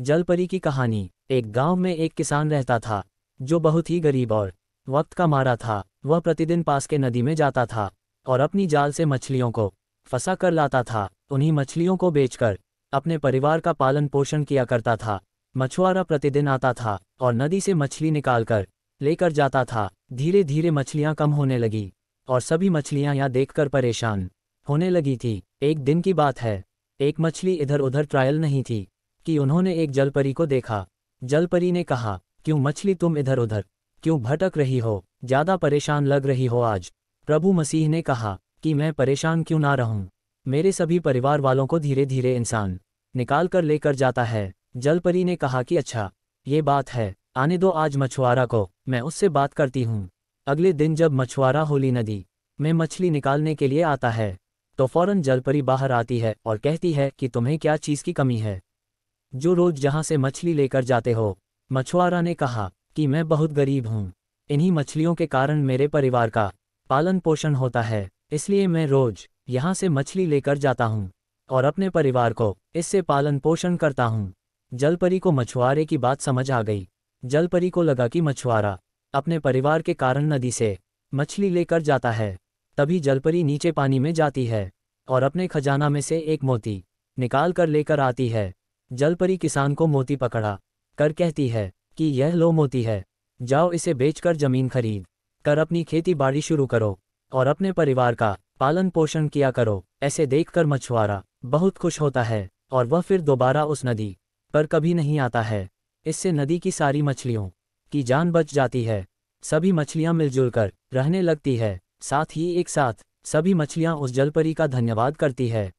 जलपरी की कहानी एक गांव में एक किसान रहता था जो बहुत ही गरीब और वक्त का मारा था वह प्रतिदिन पास के नदी में जाता था और अपनी जाल से मछलियों को फंसा कर लाता था उन्हीं मछलियों को बेचकर अपने परिवार का पालन पोषण किया करता था मछुआरा प्रतिदिन आता था और नदी से मछली निकालकर लेकर जाता था धीरे धीरे मछलियाँ कम होने लगी और सभी मछलियाँ यहाँ देखकर परेशान होने लगी थी एक दिन की बात है एक मछली इधर उधर ट्रायल नहीं थी कि उन्होंने एक जलपरी को देखा जलपरी ने कहा क्यों मछली तुम इधर उधर क्यों भटक रही हो ज्यादा परेशान लग रही हो आज प्रभु मसीह ने कहा कि मैं परेशान क्यों ना रहूं मेरे सभी परिवार वालों को धीरे धीरे इंसान निकाल कर लेकर जाता है जलपरी ने कहा कि अच्छा ये बात है आने दो आज मछुआरा को मैं उससे बात करती हूँ अगले दिन जब मछुआरा होली नदी में मछली निकालने के लिए आता है तो फौरन जलपरी बाहर आती है और कहती है कि तुम्हें क्या चीज़ की कमी है जो रोज जहां से मछली लेकर जाते हो मछुआरा ने कहा कि मैं बहुत गरीब हूँ इन्हीं मछलियों के कारण मेरे परिवार का पालन पोषण होता है इसलिए मैं रोज यहां से मछली लेकर जाता हूँ और अपने परिवार को इससे पालन पोषण करता हूँ जलपरी को मछुआरे की बात समझ आ गई जलपरी को लगा कि मछुआरा अपने परिवार के कारण नदी से मछली लेकर जाता है तभी जलपरी नीचे पानी में जाती है और अपने खजाना में से एक मोती निकाल कर लेकर आती है जलपरी किसान को मोती पकड़ा कर कहती है कि यह लो मोती है जाओ इसे बेचकर जमीन खरीद कर अपनी खेती बाड़ी शुरू करो और अपने परिवार का पालन पोषण किया करो ऐसे देखकर मछुआरा बहुत खुश होता है और वह फिर दोबारा उस नदी पर कभी नहीं आता है इससे नदी की सारी मछलियों की जान बच जाती है सभी मछलियाँ मिलजुल कर रहने लगती है साथ ही एक साथ सभी मछलियाँ उस जलपरी का धन्यवाद करती है